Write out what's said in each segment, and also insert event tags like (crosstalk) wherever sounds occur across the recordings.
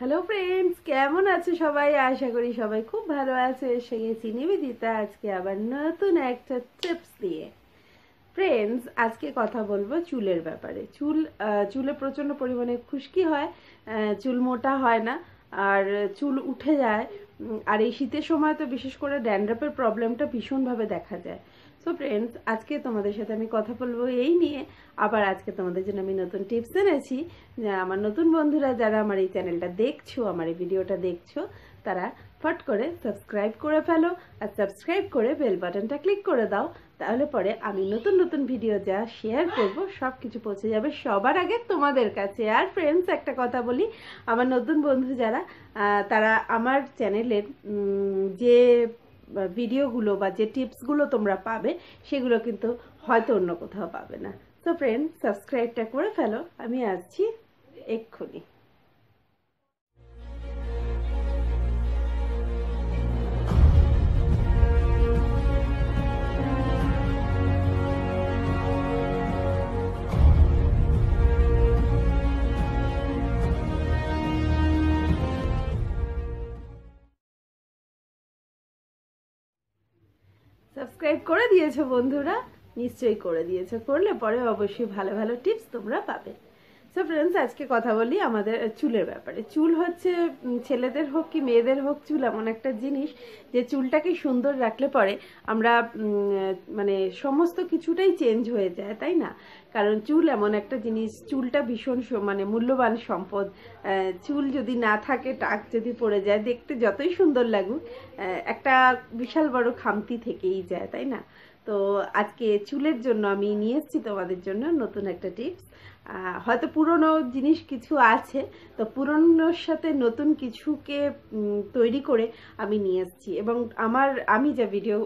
Hello friends কেমন আছে সবাই আশা করি সবাই খুব ভালো আছে এসে গেছি নিবেদিতা আজকে আবার নতুন একটা টিপস দিয়ে ফ্রেন্ডস আজকে কথা বলবো চুলের ব্যাপারে চুল চুলে প্রচণ্ড পরিমাণে খুশকি হয় চুল মোটা হয় না আর চুল উঠে যায় আর এই শীতের সময় তো বিশেষ করে ড্যান্ড্রাপের প্রবলেমটা ভীষণভাবে দেখা যায় সো ফ্রেন্ডস আজকে তোমাদের সাথে আমি কথা বলবো এই নিয়ে আবার আজকে তোমাদের জন্য আমি নতুন টিপস এনেছি আমার নতুন বন্ধুরা যারা আমার এই চ্যানেলটা দেখছো আমার এই ভিডিওটা দেখছো তারা ফট করে সাবস্ক্রাইব করে ফেলো আর সাবস্ক্রাইব করে বেল বাটনটা ক্লিক করে দাও তাহলে পরে আমি নতুন নতুন ভিডিও যা শেয়ার করব সব কিছু পৌঁছে যাবে সবার আগে তোমাদের কাছে আর ফ্রেন্ডস একটা কথা বলি আমার নতুন বন্ধু যারা তারা আমার চ্যানেলের যে ভিডিওগুলো বা যে টিপসগুলো তোমরা পাবে সেগুলো কিন্তু হয়তো অন্য কোথাও পাবে না তো ফ্রেন্ড সাবস্ক্রাইবটা করে ফেলো আমি আসছি এক্ষুনি সাবস্ক্রাইব করে দিয়েছো বন্ধুরা নিশ্চয়ই করে দিয়েছো করলে পরে অবশ্যই ভালো ভালো টিপস তোমরা পাবে তো ফ্রেন্ডস আজকে কথা বলি আমাদের চুলের ব্যাপারে চুল হচ্ছে ছেলেদের হোক কি মেয়েদের হোক চুল এমন একটা জিনিস যে চুলটাকে সুন্দর রাখলে পরে আমরা মানে সমস্ত কিছুটাই চেঞ্জ হয়ে যায় তাই না কারণ চুল এমন একটা জিনিস চুলটা ভীষণ মানে মূল্যবান সম্পদ চুল যদি না থাকে টাক যদি পড়ে যায় দেখতে যতই সুন্দর লাগুক একটা বিশাল বড় খামতি থেকেই যায় তাই না তো আজকে চুলের জন্য আমি নিয়ে এসেছি তোমাদের জন্য নতুন একটা টিপস হয়তো পুরনো জিনিস কিছু আছে তো পুরনোর সাথে নতুন কিছুকে তৈরি করে আমি নিয়ে এসেছি এবং আমার আমি যা ভিডিও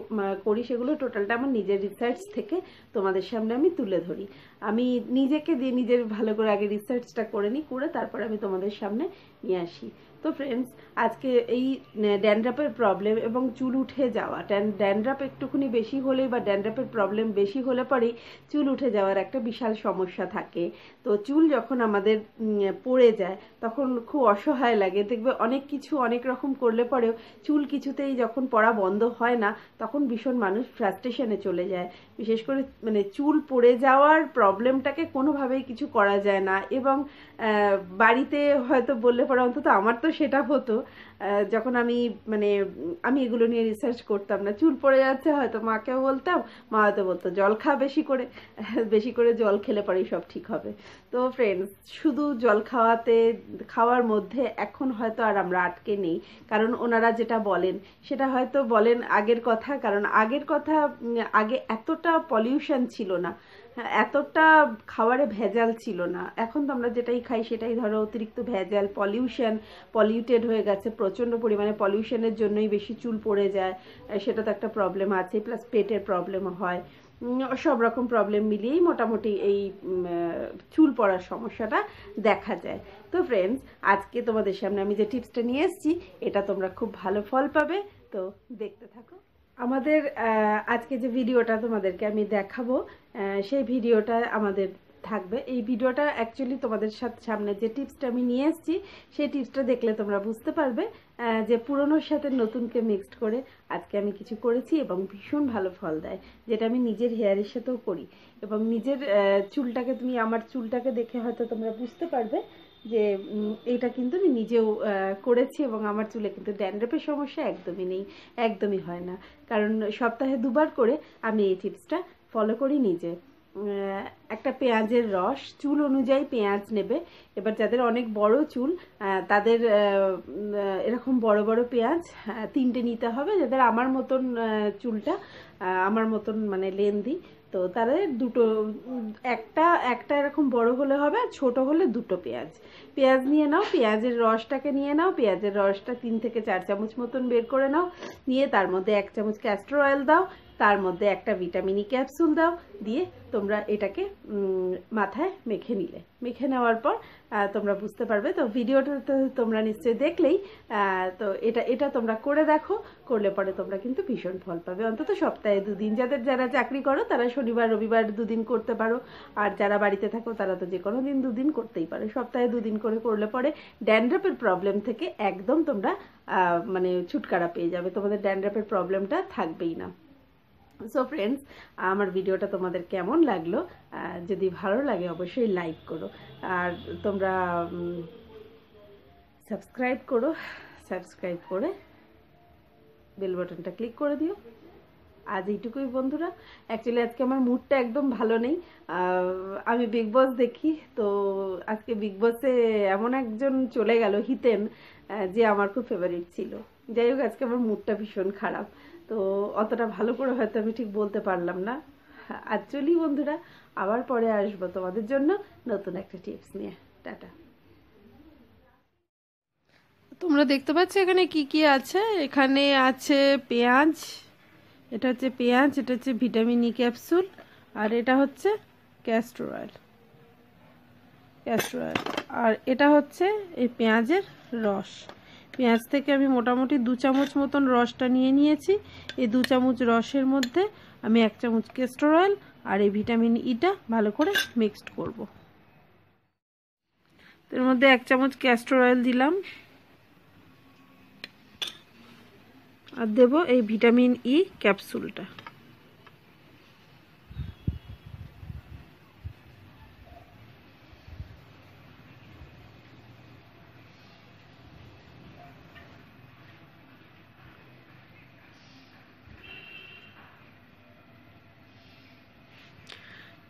করি সেগুলো টোটালটা আমার নিজের রিসার্চ থেকে তোমাদের সামনে আমি তুলে ধরি আমি নিজেকে দিয়ে নিজের ভালো করে আগে রিসার্চটা করে নিই করে তারপরে আমি তোমাদের সামনে নিয়ে আসি তো ফ্রেন্ডস আজকে এই ড্যান্ড্রাপের প্রবলেম এবং চুল উঠে যাওয়া ড্যান্ড্রাপ একটুখানি বেশি হলেই বা ড্যান্ড্রাপের প্রবলেম বেশি হলে পরেই চুল উঠে যাওয়ার একটা বিশাল সমস্যা থাকে তো চুল যখন আমাদের পড়ে যায় তখন খুব অসহায় লাগে দেখবে অনেক কিছু অনেক রকম করলে পরেও চুল কিছুতেই যখন পড়া বন্ধ হয় না তখন ভীষণ মানুষ ফ্রাস্ট্রেশনে চলে যায় বিশেষ করে মানে চুল পড়ে যাওয়ার প্রবলেমটাকে কোনোভাবেই কিছু করা যায় না এবং বাড়িতে হয়তো বললে পরে অন্তত আমার তো সেটা হতো যখন আমি মানে আমি এগুলো নিয়ে রিসার্চ করতাম না চুল পড়ে যাচ্ছে হয়তো মাকেও বলতাম মা হয়তো বলতো জল খা বেশি করে (laughs) বেশি করে জল খেলে পরেই সব ঠিক হবে তো ফ্রেন্ডস শুধু জল খাওয়াতে খাওয়ার মধ্যে এখন হয়তো আর আমরা আটকে নেই কারণ ওনারা যেটা বলেন সেটা হয়তো বলেন আগের কথা কারণ আগের কথা আগে এতটা পলিউশন ছিল না হ্যাঁ, এতটা খাবারে ভেজাল ছিল না এখন তো আমরা যেটাই খাই সেটাই ধরো অতিরিক্ত ভেজাল পলিউশন পলিউটেড হয়ে গেছে প্রচণ্ড পরিমাণে পলিউশনের জন্যই বেশি চুল পড়ে যায় সেটা তো একটা প্রবলেম আছে প্লাস পেটের প্রবলেম হয় সব রকম প্রবলেম মিলিয়েই মোটামুটি এই চুল পড়ার সমস্যাটা দেখা যায় তো ফ্রেন্ডস আজকে তোমাদের সামনে আমি যে টিপসটা নিয়ে এসেছি এটা তোমরা খুব ভালো ফল পাবে তো দেখতে থাকো আমাদের আজকে যে ভিডিওটা তোমাদেরকে আমি দেখাবো সেই ভিডিওটা আমাদের থাকবে এই ভিডিওটা অ্যাকচুয়ালি তোমাদের সাথে সামনে যে টিপসটা আমি নিয়ে এসেছি সেই টিপসটা দেখলে তোমরা বুঝতে পারবে যে পুরনোর সাথে নতুনকে মিক্সড করে আজকে আমি কিছু করেছি এবং ভীষণ ভালো ফল দেয় যেটা আমি নিজের হেয়ারের সাথেও করি এবং নিজের চুলটাকে তুমি আমার চুলটাকে দেখে হয়তো তোমরা বুঝতে পারবে যে এটা কিন্তু আমি নিজেও করেছি এবং আমার চুলে কিন্তু ড্যান্ড্রাপের সমস্যা একদমই নেই একদমই হয় না কারণ সপ্তাহে দুবার করে আমি এই টিপসটা ফলো করি নিজে একটা পেঁয়াজের রস চুল অনুযায়ী পেঁয়াজ নেবে এবার যাদের অনেক বড় চুল তাদের এরকম বড় বড় পেঁয়াজ তিনটে নিতে হবে যাদের আমার মতন চুলটা আমার মতন মানে লেন্দি তো তাহলে দুটো একটা একটা এরকম বড় হলে হবে আর ছোট হলে দুটো পেঁয়াজ পেঁয়াজ নিয়ে নাও পেঁয়াজের রসটাকে নিয়ে নাও পেঁয়াজের রসটা তিন থেকে চার চামচ মতন বের করে নাও নিয়ে তার মধ্যে এক চামচ ক্যাস্টর অয়েল দাও তার মধ্যে একটা ভিটামিনি ক্যাপসুল e দাও দিয়ে তোমরা এটাকে মাথায় মেখে নিলে মেখে নেওয়ার পর তোমরা বুঝতে পারবে তো ভিডিওটা তো তোমরা নিশ্চয়ই দেখলেই তো এটা এটা তোমরা করে দেখো করলে পরে তোমরা কিন্তু ভীষণ ফল পাবে অন্তত সপ্তাহে দুদিন যাদের যারা চাকরি করো তারা শনিবার রবিবার দুদিন করতে পারো আর যারা বাড়িতে থাকো তারা তো যে কোনো দিন দুদিন করতেই পারো সপ্তাহে দুদিন করে করলে পরে ড্যান্ড্রাপের প্রবলেম থেকে একদম তোমরা মানে ছুটকারা পেয়ে যাবে তোমাদের ড্যান্ড্রাপের প্রবলেমটা থাকবেই না সো ফ্রেন্ডস আমার ভিডিওটা তোমাদের কেমন লাগলো যদি ভালো লাগে অবশ্যই লাইক করো আর তোমরা সাবস্ক্রাইব করো সাবস্ক্রাইব করে বেল বাটনটা ক্লিক করে দিও আজ এইটুকুই বন্ধুরা অ্যাকচুয়ালি আজকে আমার মুডটা একদম ভালো নেই আমি বিগ বস দেখি তো আজকে বিগ বসে এমন একজন চলে গেল হিতেন যে আমার খুব ফেভারিট ছিল যাই হোক আজকে আমার মুডটা ভীষণ খারাপ তো অতটা ভালো করে হয়তো আমি ঠিক বলতে পারলাম না অ্যাকচুয়ালি বন্ধুরা আবার পরে আসবো তোমাদের জন্য নতুন একটা টিপস নিয়ে টাটা তোমরা দেখতে পাচ্ছ এখানে কি কি আছে এখানে আছে পেঁয়াজ এটা হচ্ছে পেঁয়াজ এটা হচ্ছে ভিটামিন ই e ক্যাপসুল আর এটা হচ্ছে ক্যাস্টর অয়েল ক্যাস্টর অয়েল আর এটা হচ্ছে এই পেঁয়াজের রস পেঁয়াজ থেকে আমি মোটামুটি দু চামচ মতন রসটা নিয়ে নিয়েছি এই দু চামচ রসের মধ্যে আমি এক চামচ কেস্টর অয়েল আর এই ভিটামিন ইটা e ভালো করে মিক্সড করব। এর মধ্যে এক চামচ ক্যাস্টর অয়েল দিলাম আর দেব এই ভিটামিন ই ক্যাপসুলটা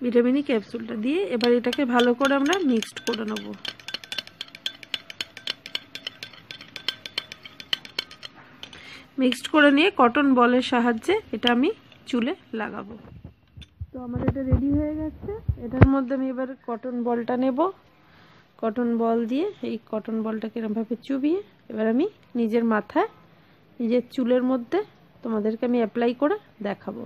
ভিটামিনি e ক্যাপসুলটা দিয়ে এবার এটাকে ভালো করে আমরা মিক্সড করে নেব মিক্সড করে নিয়ে কটন বলের সাহায্যে এটা আমি চুলে লাগাবো তো আমার এটা রেডি হয়ে গেছে এটার মধ্যে আমি এবার কটন বলটা নেব কটন বল দিয়ে এই কটন বলটাকে এরমভাবে চুবিয়ে এবার আমি নিজের মাথায় নিজের চুলের মধ্যে তোমাদেরকে আমি অ্যাপ্লাই করে দেখাবো